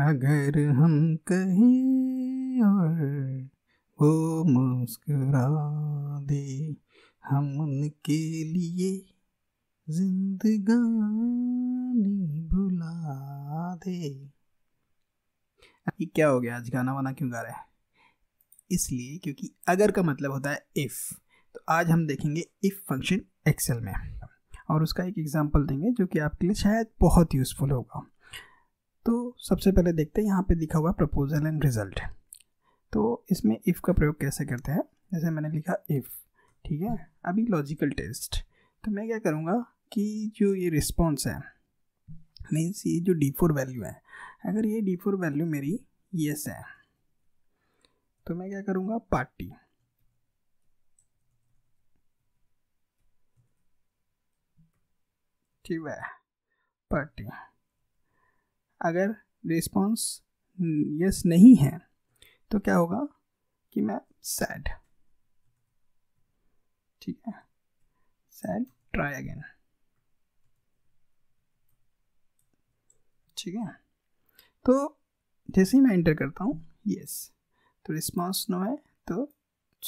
अगर हम कहें और वो मुस्कुरा दे हम उनके लिए जिंदगानी भुला दे क्या हो गया आज गाना वाना क्यों गा रहा है इसलिए क्योंकि अगर का मतलब होता है इफ़ तो आज हम देखेंगे इफ़ फंक्शन एक्सेल में और उसका एक एग्जांपल देंगे जो कि आपके लिए शायद बहुत यूज़फुल होगा तो सबसे पहले देखते हैं यहाँ पे लिखा हुआ प्रपोजल एंड रिजल्ट तो इसमें इफ़ का प्रयोग कैसे करते हैं जैसे मैंने लिखा इफ़ ठीक है अभी लॉजिकल टेस्ट तो मैं क्या करूँगा कि जो ये रिस्पॉन्स है मीन्स ये जो डी फोर वैल्यू है अगर ये डी फोर वैल्यू मेरी येस है तो मैं क्या करूँगा पार्टी ठीक है पार्टी अगर रिस्पॉन्स यस नहीं है तो क्या होगा कि मैं सैड ठीक है सैड ट्राई अगेन ठीक है तो जैसे ही मैं इंटर करता हूँ यस तो रिस्पॉन्स नो है तो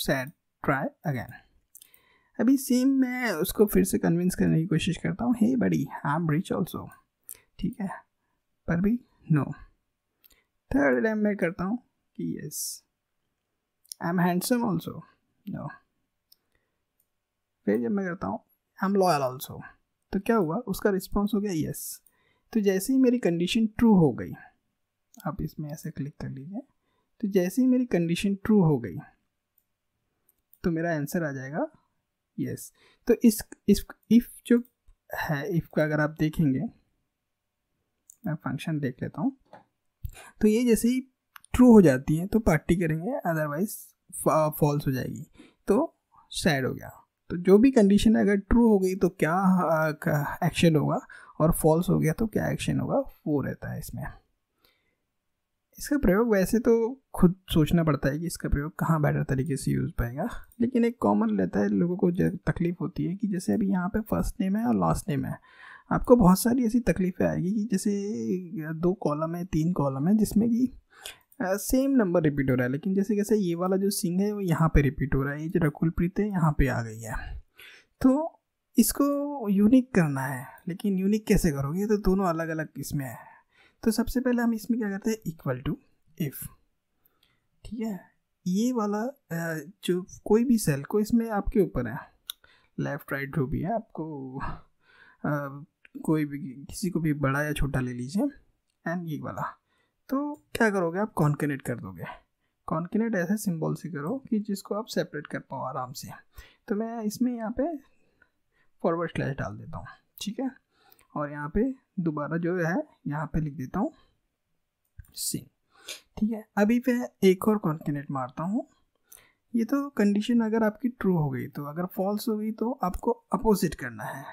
सैड ट्राई अगेन अभी सेम मैं उसको फिर से कन्विंस करने की कोशिश करता हूँ हे बड़ी आई एम रिच ऑल्सो ठीक है पर भी नो थर्ड टाइम मैं करता हूँ कि yes I am handsome also no फिर जब मैं करता हूँ आई एम लॉयल ऑल्सो तो क्या हुआ उसका रिस्पॉन्स हो गया यस तो जैसे ही मेरी कंडीशन ट्रू हो गई आप इसमें ऐसे क्लिक कर लीजिए तो जैसे ही मेरी कंडीशन ट्रू हो गई तो मेरा आंसर आ जाएगा यस yes. तो इस इस इफ़ जो है इफ़ का अगर आप देखेंगे मैं फंक्शन देख लेता हूँ तो ये जैसे ही ट्रू हो जाती है तो पार्टी करेंगे अदरवाइज फॉल्स हो जाएगी तो सैड हो गया तो जो भी कंडीशन है अगर ट्रू हो गई तो क्या एक्शन होगा और फॉल्स हो गया तो क्या एक्शन होगा वो रहता है इसमें इसका प्रयोग वैसे तो खुद सोचना पड़ता है कि इसका प्रयोग कहाँ बेटर तरीके से यूज़ पाएगा लेकिन एक कॉमन रहता है लोगों को तकलीफ़ होती है कि जैसे अभी यहाँ पे फर्स्ट नेम है और लास्ट नेम है आपको बहुत सारी ऐसी तकलीफ़ें आएगी कि जैसे दो कॉलम है तीन कॉलम है जिसमें कि सेम नंबर रिपीट हो रहा है लेकिन जैसे कैसे ये वाला जो सिंह है वो यहाँ पे रिपीट हो रहा है ये जो रकुलप्रीत है यहाँ पे आ गई है तो इसको यूनिक करना है लेकिन यूनिक कैसे करोगे तो दोनों अलग अलग इसमें है तो सबसे पहले हम इसमें क्या करते हैं इक्वल टू इफ़ ठीक है ये वाला जो कोई भी सेल को इसमें आपके ऊपर है लेफ़्ट राइट जो भी है आपको कोई भी किसी को भी बड़ा या छोटा ले लीजिए एंड ये वाला तो क्या करोगे आप कॉन्कनेट कर दोगे कॉन्कनेट ऐसे सिंबल से करो कि जिसको आप सेपरेट कर पाओ आराम से तो मैं इसमें यहाँ पे फॉरवर्ड स्लैश डाल देता हूँ ठीक है और यहाँ पे दोबारा जो है यहाँ पे लिख देता हूँ सिंह ठीक है अभी मैं एक और कॉन्कनेट मारता हूँ ये तो कंडीशन अगर आपकी ट्रू हो गई तो अगर फॉल्स हो गई तो आपको अपोजिट करना है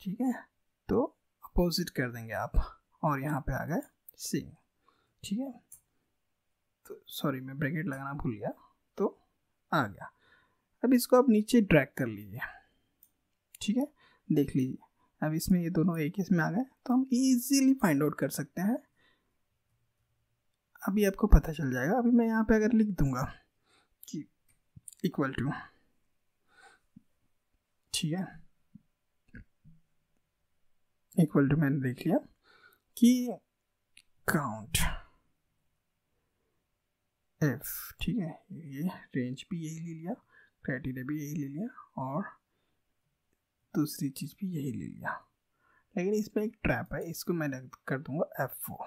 ठीक है तो अपोजिट कर देंगे आप और यहाँ पे आ गए सी ठीक है तो सॉरी मैं ब्रैकेट लगाना भूल गया तो आ गया अब इसको आप नीचे ड्रैग कर लीजिए ठीक है देख लीजिए अब इसमें ये दोनों एक इसमें आ गए तो हम इजीली फाइंड आउट कर सकते हैं अभी आपको पता चल जाएगा अभी मैं यहाँ पे अगर लिख दूंगा कि इक्वल टू ठीक है इक्वल टू मैंने देख लिया कि काउंट एफ ठीक है ये रेंज भी यही ले लिया क्राइटेरिया भी यही ले लिया और दूसरी चीज़ भी यही ले लिया लेकिन इसमें एक ट्रैप है इसको मैं कर दूंगा एफ फोर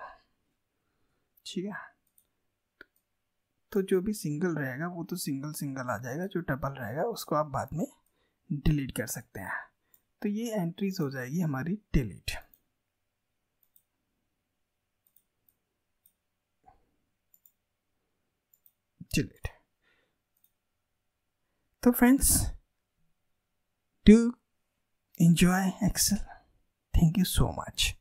ठीक है तो जो भी सिंगल रहेगा वो तो सिंगल सिंगल आ जाएगा जो डबल रहेगा उसको आप बाद में डिलीट कर सकते हैं तो ये एंट्रीज हो जाएगी हमारी डिलीट डिलीट तो friends do enjoy Excel thank you so much